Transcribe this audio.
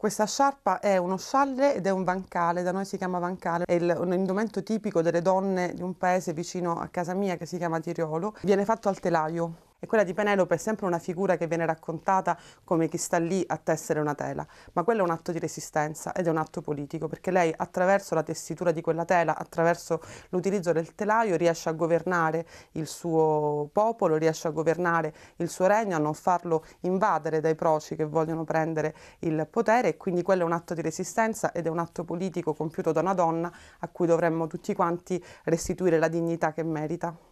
Questa sciarpa è uno scialle ed è un vancale, da noi si chiama vancale, è il, un indumento tipico delle donne di un paese vicino a casa mia che si chiama Tiriolo, viene fatto al telaio, e quella di Penelope è sempre una figura che viene raccontata come chi sta lì a tessere una tela, ma quello è un atto di resistenza ed è un atto politico, perché lei attraverso la tessitura di quella tela, attraverso l'utilizzo del telaio, riesce a governare il suo popolo, riesce a governare il suo regno, a non farlo invadere dai proci che vogliono prendere il potere e quindi quello è un atto di resistenza ed è un atto politico compiuto da una donna a cui dovremmo tutti quanti restituire la dignità che merita.